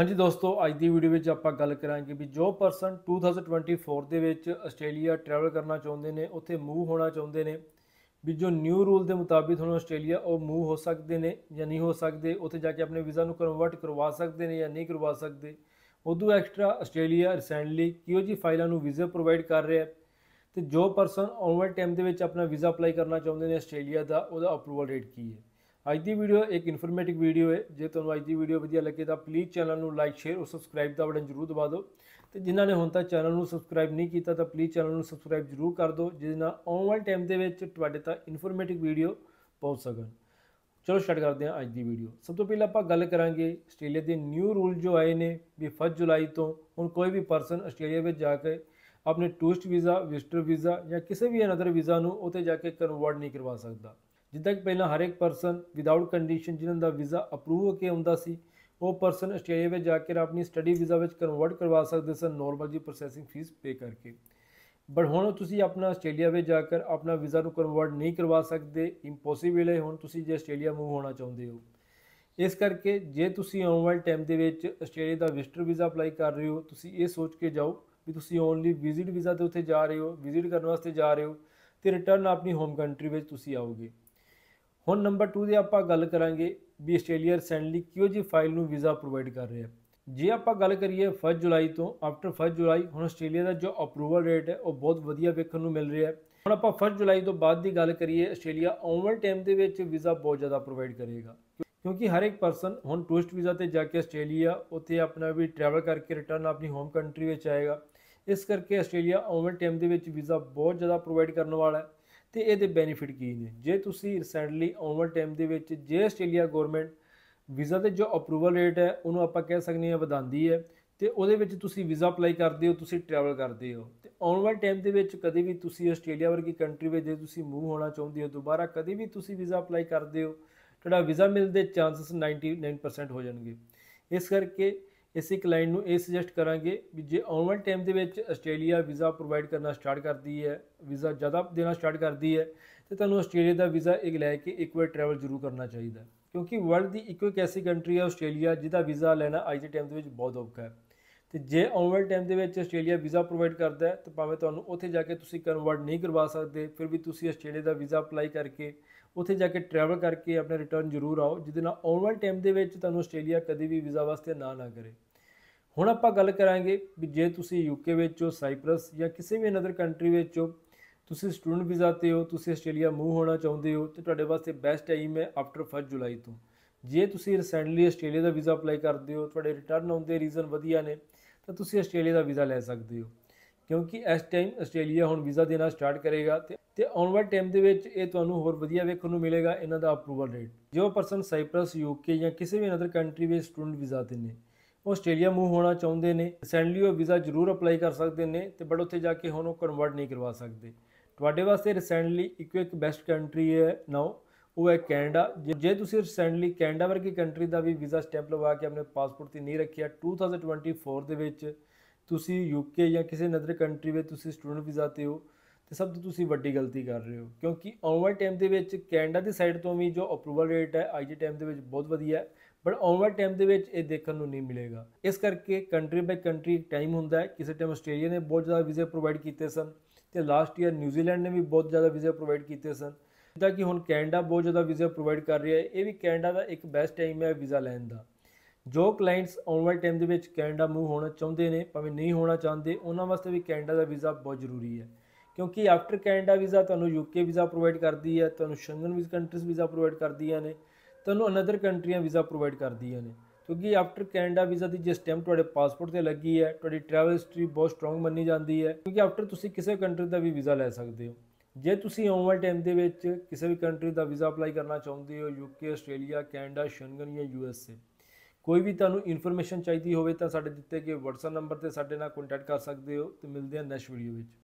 ਹਾਂਜੀ ਦੋਸਤੋ ਅੱਜ ਦੀ ਵੀਡੀਓ ਵਿੱਚ ਆਪਾਂ ਗੱਲ ਕਰਾਂਗੇ ਵੀ ਜੋ ਪਰਸਨ 2024 ਦੇ ਵਿੱਚ ਆਸਟ੍ਰੇਲੀਆ ਟਰੈਵਲ ਕਰਨਾ ਚਾਹੁੰਦੇ ਨੇ ਉੱਥੇ ਮੂਵ ਹੋਣਾ ਚਾਹੁੰਦੇ ਨੇ ਵੀ ਜੋ ਨਿਊ ਰੂਲ ਦੇ ਮੁਤਾਬਿਕ ਹੁਣ ਆਸਟ੍ਰੇਲੀਆ ਉਹ ਮੂਵ ਹੋ ਸਕਦੇ ਨੇ ਜਾਂ ਨਹੀਂ ਹੋ ਸਕਦੇ ਉੱਥੇ ਜਾ ਕੇ ਆਪਣੇ ਵੀਜ਼ਾ ਨੂੰ ਕਨਵਰਟ ਕਰਵਾ ਸਕਦੇ ਨੇ ਜਾਂ ਨਹੀਂ ਕਰਵਾ ਸਕਦੇ ਉਦੋਂ ਐਕਸਟਰਾ ਆਸਟ੍ਰੇਲੀਆ ਰੀਸੈਂਟਲੀ ਕਿਉਂ ਜੀ ਫਾਈਲਾਂ ਨੂੰ ਵੀਜ਼ਾ ਪ੍ਰੋਵਾਈਡ ਕਰ ਰਿਹਾ ਤੇ ਜੋ ਪਰਸਨ ਆਉਣ ਟਾਈਮ ਦੇ ਵਿੱਚ ਆਪਣਾ ਵੀਜ਼ਾ ਅਪਲਾਈ ਕਰਨਾ ਚਾਹੁੰਦੇ ਨੇ ਆਸਟ੍ਰੇਲੀਆ ਦਾ ਉਹਦਾ ਅਪਰੂਵਲ ਰੇਟ ਕੀ ਹੈ ਅੱਜ ਦੀ ਵੀਡੀਓ ਇੱਕ ਇਨਫੋਰਮੇਟਿਵ ਵੀਡੀਓ ਹੈ ਜੇ ਤੁਹਾਨੂੰ ਅੱਜ ਦੀ ਵੀਡੀਓ ਵਧੀਆ ਲੱਗੇ ਤਾਂ ਪਲੀਜ਼ ਚੈਨਲ ਨੂੰ ਲਾਈਕ ਸ਼ੇਅਰ ਔਰ ਸਬਸਕ੍ਰਾਈਬ ਦਾ ਬਟਨ ਜ਼ਰੂਰ ਦਬਾ ਦਿਓ ਤੇ ਜਿਨ੍ਹਾਂ ਨੇ ਹੁਣ ਤੱਕ ਚੈਨਲ ਨੂੰ ਸਬਸਕ੍ਰਾਈਬ ਨਹੀਂ ਕੀਤਾ ਤਾਂ ਪਲੀਜ਼ ਚੈਨਲ ਨੂੰ ਸਬਸਕ੍ਰਾਈਬ ਜ਼ਰੂਰ ਕਰ ਦਿਓ ਜਿਸ ਨਾਲ ਆਉਣ ਵਾਲੇ ਟਾਈਮ ਦੇ ਵਿੱਚ ਤੁਹਾਡੇ ਤੱਕ ਇਨਫੋਰਮੇਟਿਵ ਵੀਡੀਓ ਪਹੁੰਚ ਸਕਣ ਚਲੋ ਸ਼ੁਰੂ ਕਰਦੇ ਹਾਂ ਅੱਜ ਦੀ ਵੀਡੀਓ ਸਭ ਤੋਂ ਪਹਿਲਾਂ ਆਪਾਂ ਗੱਲ ਕਰਾਂਗੇ ਆਸਟ੍ਰੇਲੀਆ ਦੇ ਨਿਊ ਰੂਲ ਜੋ ਆਏ ਨੇ ਵੀ 1 ਜੁਲਾਈ ਤੋਂ ਹੁਣ ਕੋਈ ਵੀ ਪਰਸਨ ਆਸਟ੍ਰੇਲੀਆ ਵਿੱਚ ਜਾ ਕੇ ਆਪਣੇ ਟੂਰਿਸਟ ਵੀਜ਼ਾ ਵਿਜ਼ਟਰ ਵੀਜ਼ਾ ਜਾਂ ਕਿਸੇ ਵੀ ਅਨਦਰ ਵੀਜ਼ਾ ਨੂੰ ਉੱਥੇ ਜਾ ਕੇ ਕਨਵਰਟ ਨਹੀਂ ਕਰਵਾ ਸਕਦਾ ਜਿੱਦਾਂ ਕਿ ਪਹਿਲਾਂ ਹਰ ਇੱਕ ਪਰਸਨ ਵਿਦਆਊਟ ਕੰਡੀਸ਼ਨ ਜਿਨ੍ਹਾਂ ਦਾ ਵੀਜ਼ਾ ਅਪਰੂਵ ਹੋ ਕੇ ਆਉਂਦਾ ਸੀ ਉਹ ਪਰਸਨ ਆਸਟ੍ਰੇਲੀਆ ਵਿੱਚ ਜਾ ਕੇ ਆਪਣੀ ਸਟੱਡੀ ਵੀਜ਼ਾ ਵਿੱਚ ਕਨਵਰਟ ਕਰਵਾ ਸਕਦੇ ਸਨ ਨੋਰਮਲ ਜੀ ਪ੍ਰੋਸੈਸਿੰਗ ਫੀਸ ਪੇ ਕਰਕੇ ਬਟ ਹੁਣ ਤੁਸੀਂ ਆਪਣਾ ਆਸਟ੍ਰੇਲੀਆ ਵਿੱਚ ਜਾ ਕੇ ਆਪਣਾ ਵੀਜ਼ਾ ਨੂੰ ਕਨਵਰਟ ਨਹੀਂ ਕਰਵਾ ਸਕਦੇ ਇੰਪੋਸੀਬਲ ਹੈ ਹੁਣ ਤੁਸੀਂ ਜੇ ਆਸਟ੍ਰੇਲੀਆ ਮੂਵ ਹੋਣਾ ਚਾਹੁੰਦੇ ਹੋ ਇਸ ਕਰਕੇ ਜੇ ਤੁਸੀਂ ਆਉਣ ਵਾਲੇ ਟਾਈਮ ਦੇ ਵਿੱਚ ਆਸਟ੍ਰੇਲੀਆ ਦਾ ਵਿਜ਼ਟਰ ਵੀਜ਼ਾ ਅਪਲਾਈ ਕਰ ਰਹੇ ਹੋ ਤੁਸੀਂ ਇਹ ਸੋਚ ਕੇ ਜਾਓ ਵੀ ਤੁਸੀਂ ਓਨਲੀ ਵਿਜ਼ਿਟ ਵੀਜ਼ਾ ਤੇ ਉੱਥੇ ਜਾ ਰਹੇ ਹੋ ਵਿਜ਼ਿਟ ਕਰਨ ਵਾਸਤੇ ਜਾ ਰਹੇ ਹੋ ਤੇ ਰਿਟਰਨ ਆਪਣੀ ਹੋਮ ਕੰਟਰੀ ਵਿੱਚ ਤੁਸੀਂ ਆਓਗੇ ਹੁਣ ਨੰਬਰ 2 ਦੀ ਆਪਾਂ ਗੱਲ ਕਰਾਂਗੇ ਵੀ ਆਸਟ੍ਰੇਲੀਆ ਰੈਸੈਂਟਲੀ ਕਿਉਂ ਜੀ ਫਾਈਲ ਨੂੰ ਵੀਜ਼ਾ ਪ੍ਰੋਵਾਈਡ ਕਰ ਰਿਹਾ ਜੇ ਆਪਾਂ ਗੱਲ ਕਰੀਏ 1 ਜੁਲਾਈ ਤੋਂ ਆਫਟਰ 1 ਜੁਲਾਈ ਹੁਣ ਆਸਟ੍ਰੇਲੀਆ ਦਾ ਜੋ ਅਪਰੂਵਲ ਰੇਟ ਹੈ ਉਹ ਬਹੁਤ ਵਧੀਆ ਵੇਖਣ ਨੂੰ ਮਿਲ ਰਿਹਾ ਹੈ ਹੁਣ ਆਪਾਂ 1 ਜੁਲਾਈ ਤੋਂ ਬਾਅਦ ਦੀ ਗੱਲ ਕਰੀਏ ਆਸਟ੍ਰੇਲੀਆ ਆਉਣ ਟਾਈਮ ਦੇ ਵਿੱਚ ਵੀਜ਼ਾ ਬਹੁਤ ਜ਼ਿਆਦਾ ਪ੍ਰੋਵਾਈਡ ਕਰੇਗਾ ਕਿਉਂਕਿ ਹਰ ਇੱਕ ਪਰਸਨ ਹੁਣ ਟੂਰਿਸਟ ਵੀਜ਼ਾ ਤੇ ਜਾ ਕੇ ਆਸਟ੍ਰੇਲੀਆ ਉੱਥੇ ਆਪਣਾ ਵੀ ਟਰੈਵਲ ਕਰਕੇ ਰਿਟਰਨ ਆਪਣੀ ਹੋਮ ਕੰਟਰੀ ਵਿੱਚ ਆਏਗਾ ਇਸ ਕਰਕੇ ਆਸਟ੍ਰੇਲੀਆ ਆਉਣ ਟਾਈਮ ਦੇ ਵਿੱਚ ਵੀਜ਼ਾ ਬਹੁਤ ਜ਼ਿਆਦਾ ਪ੍ਰੋਵਾਈਡ ਕਰਨ ਵਾਲਾ ਹੈ ਤੇ ਇਹਦੇ ਬੈਨੀਫਿਟ ਕੀ ਨੇ ਜੇ ਤੁਸੀਂ ਰੀਸੈਂਟਲੀ ਓਵਰ ਟਾਈਮ ਦੇ ਵਿੱਚ ਜੇ ਆਸਟ੍ਰੇਲੀਆ ਗਵਰਨਮੈਂਟ ਵੀਜ਼ਾ ਤੇ ਜੋ ਅਪਰੂਵਲ ਰੇਟ ਹੈ ਉਹਨੂੰ ਆਪਾਂ ਕਹਿ ਸਕਦੇ ਹਾਂ ਵਧਾਉਂਦੀ ਹੈ ਤੇ ਉਹਦੇ ਵਿੱਚ ਤੁਸੀਂ ਵੀਜ਼ਾ ਅਪਲਾਈ ਕਰਦੇ ਹੋ ਤੁਸੀਂ ਟਰੈਵਲ ਕਰਦੇ ਹੋ ਤੇ ਆਉਣ ਟਾਈਮ ਦੇ ਵਿੱਚ ਕਦੇ ਵੀ ਤੁਸੀਂ ਆਸਟ੍ਰੇਲੀਆ ਵਰਗੀ ਕੰਟਰੀ ਵਿੱਚ ਜੇ ਤੁਸੀਂ ਮੂਵ ਹੋਣਾ ਚਾਹੁੰਦੇ ਹੋ ਦੁਬਾਰਾ ਕਦੇ ਵੀ ਤੁਸੀਂ ਵੀਜ਼ਾ ਅਪਲਾਈ ਕਰਦੇ ਹੋ ਤੁਹਾਡਾ ਵੀਜ਼ਾ ਮਿਲਣ ਦੇ ਚਾਂਸਸ 99% ਹੋ ਜਾਣਗੇ ਇਸ ਕਰਕੇ ਇਸੇ ਕਲਾਇੰਟ ਨੂੰ ਇਹ ਸੁਜੈਸਟ ਕਰਾਂਗੇ ਵੀ ਜੇ ਆਉਣ ਟਾਈਮ ਦੇ ਵਿੱਚ ਆਸਟ੍ਰੇਲੀਆ ਵੀਜ਼ਾ ਪ੍ਰੋਵਾਈਡ ਕਰਨਾ ਸਟਾਰਟ ਕਰਦੀ ਹੈ ਵੀਜ਼ਾ ਜ਼ਿਆਦਾ ਦੇਣਾ ਸਟਾਰਟ ਕਰਦੀ ਹੈ ਤੇ ਤੁਹਾਨੂੰ ਆਸਟ੍ਰੇਲੀਆ ਦਾ ਵੀਜ਼ਾ ਇੱਕ ਲੈ ਕੇ ਇੱਕ ਵਾਰ ਟਰੈਵਲ ਜ਼ਰੂਰ ਕਰਨਾ ਚਾਹੀਦਾ ਕਿਉਂਕਿ ਵਰਲਡ ਦੀ ਇੱਕੋ ਇੱਕ ਐਸੀ ਕੰਟਰੀ ਹੈ ਆਸਟ੍ਰੇਲੀਆ ਜਿਹਦਾ ਵੀਜ਼ਾ ਲੈਣਾ ਅੱਜ ਦੇ ਟਾਈਮ ਦੇ ਵਿੱਚ ਬਹੁਤ ਔਖਾ ਹੈ ਤੇ ਜੇ ਓਵਰ ਟਾਈਮ ਦੇ ਵਿੱਚ ਆਸਟ੍ਰੇਲੀਆ ਵੀਜ਼ਾ ਪ੍ਰੋਵਾਈਡ ਕਰਦਾ ਹੈ ਤਾਂ ਭਾਵੇਂ ਤੁਹਾਨੂੰ ਉੱਥੇ ਜਾ ਕੇ ਤੁਸੀਂ ਕਨਵਰਟ ਨਹੀਂ ਕਰਵਾ ਸਕਦੇ ਫਿਰ ਵੀ ਤੁਸੀਂ ਆਸਟ੍ਰੇਲੀਆ ਦਾ ਵੀਜ਼ਾ ਅਪਲਾਈ ਕਰਕੇ ਉੱਥੇ ਜਾ ਕੇ ਟਰੈਵਲ ਕਰਕੇ ਆਪਣਾ ਰਿਟਰਨ ਜ਼ਰੂਰ ਆਓ ਜਿਹਦੇ ਨਾਲ ਓਵਰ ਟਾਈਮ ਦੇ ਵਿੱਚ ਤੁਹਾਨੂੰ ਆਸਟ੍ਰੇਲੀਆ ਕਦੇ ਵੀ ਵੀਜ਼ਾ ਵਾਸਤੇ ਨਾ ਨਾ ਕਰੇ ਹੁਣ ਆਪਾਂ ਗੱਲ ਕਰਾਂਗੇ ਵੀ ਜੇ ਤੁਸੀਂ ਯੂਕੇ ਵਿੱਚੋਂ ਸਾਈਪਰਸ ਜਾਂ ਕਿਸੇ ਵੀ ਅਨਦਰ ਕੰਟਰੀ ਵਿੱਚੋਂ ਤੁਸੀਂ ਸਟੂਡੈਂਟ ਵੀਜ਼ਾ ਤੇ ਹੋ ਤੁਸੀਂ ਆਸਟ੍ਰੇਲੀਆ ਮੂਵ ਹੋਣਾ ਚਾਹੁੰਦੇ ਹੋ ਤੇ ਤੁਹਾਡੇ ਵਾਸਤੇ ਬੈਸਟ ਟਾਈਮ ਹੈ ਆਫਟਰ 1 ਜੁਲਾਈ ਤੋਂ ਜੇ ਤੁਸੀਂ ਰੈਸੈਂਟਲੀ ਆਸਟ੍ਰੇਲੀਆ ਦਾ ਵੀਜ਼ਾ ਅਪਲਾਈ ਕਰਦੇ ਹੋ ਤੁਹਾਡੇ ਰਿਟਰਨ ਆਉਂਦੇ ਰੀਜ਼ਨ ਵਧੀਆ ਨੇ ਤਾਂ ਤੁਸੀਂ ਆਸਟ੍ਰੇਲੀਆ ਦਾ ਵੀਜ਼ਾ ਲੈ ਸਕਦੇ ਹੋ ਕਿਉਂਕਿ ਇਸ ਟਾਈਮ ਆਸਟ੍ਰੇਲੀਆ ਹੁਣ ਵੀਜ਼ਾ ਦੇਣਾ ਸਟਾਰਟ ਕਰੇਗਾ ਤੇ ਆਉਣ ਵਾਲੇ ਟਾਈਮ ਦੇ ਵਿੱਚ ਇਹ ਤੁਹਾਨੂੰ ਹੋਰ ਵਧੀਆ ਵੇਖਣ ਨੂੰ ਮਿਲੇਗਾ ਇਹਨਾਂ ਦਾ ਅਪਰੂਵਲ ਰੇਟ ਜੋ ਪਰਸਨ ਸਾਈਪ੍ਰਸ ਯੂਕੇ ਜਾਂ ਕਿਸੇ ਵੀ ਅਦਰ ਕੰਟਰੀ ਵਿੱਚ ਸਟੂਡੈਂਟ ਵੀਜ਼ਾ ਤੇ ਨੇ ਉਹ ਆਸਟ੍ਰੇਲੀਆ ਮੂਵ ਹੋਣਾ ਚਾਹੁੰਦੇ ਨੇ ਸੈਂਡਲੀ ਉਹ ਵੀਜ਼ਾ ਜ਼ਰੂਰ ਅਪਲਾਈ ਕਰ ਸਕਦੇ ਨੇ ਤੇ ਬੜਾ ਉੱਥੇ ਜਾ ਕੇ ਹੁਣ ਉਹ ਕਨਵਰਟ ਨਹੀਂ ਕਰਵਾ ਸਕਦੇ ਤੁਹਾਡੇ ਵਾਸਤੇ ਰੈਸੈਂਟਲੀ ਇੱਕੋ ਇੱਕ ਬੈਸਟ ਕੰਟਰੀ ਹੈ ਨਾਓ ਉਹ ਹੈ ਕੈਨੇਡਾ ਜੇ ਤੁਸੀਂ ਰੀਸੈਂਟਲੀ ਕੈਨੇਡਾ ਵਰਗੀ ਕੰਟਰੀ ਦਾ ਵੀ ਵੀਜ਼ਾ ਸਟੈਂਪ ਲਵਾ ਕੇ ਆਪਣੇ ਪਾਸਪੋਰਟ ਤੇ ਨਹੀਂ ਰੱਖਿਆ 2024 ਦੇ ਵਿੱਚ ਤੁਸੀਂ ਯੂਕੇ ਜਾਂ ਕਿਸੇ ਨਦਰ ਕੰਟਰੀ ਵਿੱਚ ਤੁਸੀਂ ਸਟੂਡੈਂਟ ਵੀਜ਼ਾ ਤੇ ਹੋ ਤੇ ਸਭ ਤੋਂ ਤੁਸੀਂ ਵੱਡੀ ਗਲਤੀ ਕਰ ਰਹੇ ਹੋ ਕਿਉਂਕਿ ਓਵਰ ਟਾਈਮ ਦੇ ਵਿੱਚ ਕੈਨੇਡਾ ਦੀ ਸਾਈਡ ਤੋਂ ਵੀ ਜੋ ਅਪਰੂਵਲ ਰੇਟ ਹੈ ਆਈਜੀ ਟਾਈਮ ਦੇ ਵਿੱਚ ਬਹੁਤ ਵਧੀਆ ਹੈ ਬਟ ਓਵਰ ਟਾਈਮ ਦੇ ਵਿੱਚ ਇਹ ਦੇਖਣ ਨੂੰ ਨਹੀਂ ਮਿਲੇਗਾ ਇਸ ਕਰਕੇ ਕੰਟਰੀ ਬਾਈ ਕੰਟਰੀ ਟਾਈਮ ਹੁੰਦਾ ਹੈ ਕਿਸੇ ਟਾਈਮ ਆਸਟ੍ਰੇਲੀਆ ਨੇ ਬਹੁਤ ਜ਼ਿਆਦਾ ਵੀਜ਼ੇ ਪ੍ਰੋਵਾਈਡ ਕੀਤੇ ਸਨ ਤੇ ਲਾਸਟ ਈਅਰ ਨਿਊਜ਼ੀਲੈਂਡ ਨੇ ਵੀ ਬਹੁਤ ਜ਼ਿਆਦਾ ਵੀਜ਼ੇ ਪ੍ਰੋਵਾਈਡ ਕੀਤੇ ਸਨ ਜਿੱਦਾਂ ਕਿ ਹੁਣ ਕੈਨੇਡਾ ਬਹੁਤ ਜ਼ਿਆਦਾ ਵੀਜ਼ਾ ਪ੍ਰੋਵਾਈਡ ਕਰ ਰਿਹਾ ਹੈ ਇਹ ਵੀ ਕੈਨੇਡਾ ਦਾ ਇੱਕ ਬੈਸਟ ਟਾਈਮ ਹੈ ਵੀਜ਼ਾ ਲੈਣ ਦਾ ਜੋ ਕਲਾਇੰਟਸ ਆਉਣ ਵਾਲੇ ਟਾਈਮ ਦੇ ਵਿੱਚ ਕੈਨੇਡਾ ਮੂਵ ਹੋਣਾ ਚਾਹੁੰਦੇ ਨੇ ਭਾਵੇਂ ਨਹੀਂ ਹੋਣਾ ਚਾਹੁੰਦੇ ਉਹਨਾਂ ਵਾਸਤੇ ਵੀ ਕੈਨੇਡਾ ਦਾ ਵੀਜ਼ਾ ਬਹੁਤ ਜ਼ਰੂਰੀ ਹੈ ਕਿਉਂਕਿ ਆਫਟਰ ਕੈਨੇਡਾ ਵੀਜ਼ਾ ਤੁਹਾਨੂੰ ਯੂਕੇ ਵੀਜ਼ਾ ਪ੍ਰੋਵਾਈਡ ਕਰਦੀ ਹੈ ਤੁਹਾਨੂੰ Schengen visa countries visa provide ਕਰਦੀਆਂ ਨੇ ਤੁਹਾਨੂੰ ਅਨਦਰ ਕੰਟਰੀਆਂ ਵੀਜ਼ਾ ਪ੍ਰੋਵਾਈਡ ਕਰਦੀਆਂ ਨੇ ਕਿਉਂਕਿ ਆਫਟਰ ਕੈਨੇਡਾ ਵੀਜ਼ਾ ਦੀ ਜੇ ਸਟੈਂਪ ਤੁਹਾਡੇ ਪਾਸਪੋਰਟ ਤੇ ਲੱਗੀ ਹੈ ਤੁਹਾਡੀ ਟਰੈਵਲ ਹਿਸਟਰੀ ਬਹੁਤ ਸਟਰੋਂਗ ਮੰਨੀ ਜਾਂਦੀ ਹੈ ਕਿਉਂਕਿ ਆਫਟਰ ਤੁਸੀਂ ਕਿਸੇ ਕੰਟਰੀ ਦਾ ਵੀ ਵੀਜ਼ਾ ਲੈ ਸਕਦੇ ਹੋ ਜੇ ਤੁਸੀਂ ਓਵਰ ਟਾਈਮ ਦੇ ਵਿੱਚ ਕਿਸੇ ਵੀ ਕੰਟਰੀ ਦਾ ਵੀਜ਼ਾ ਅਪਲਾਈ ਕਰਨਾ ਚਾਹੁੰਦੇ ਹੋ ਯੂਕੇ ਆਸਟ੍ਰੇਲੀਆ ਕੈਨੇਡਾ ਸ਼ੰਗਨ ਜਾਂ ਯੂਐਸਏ ਕੋਈ ਵੀ ਤੁਹਾਨੂੰ ਇਨਫੋਰਮੇਸ਼ਨ ਚਾਹੀਦੀ ਹੋਵੇ ਤਾਂ ਸਾਡੇ ਦਿੱਤੇ ਗਏ WhatsApp ਨੰਬਰ ਤੇ ਸਾਡੇ ਨਾਲ ਕੰਟੈਕਟ ਕਰ ਸਕਦੇ ਹੋ ਤੇ ਮਿਲਦੇ ਹਾਂ ਨੈਕਸਟ ਵੀਡੀਓ ਵਿੱਚ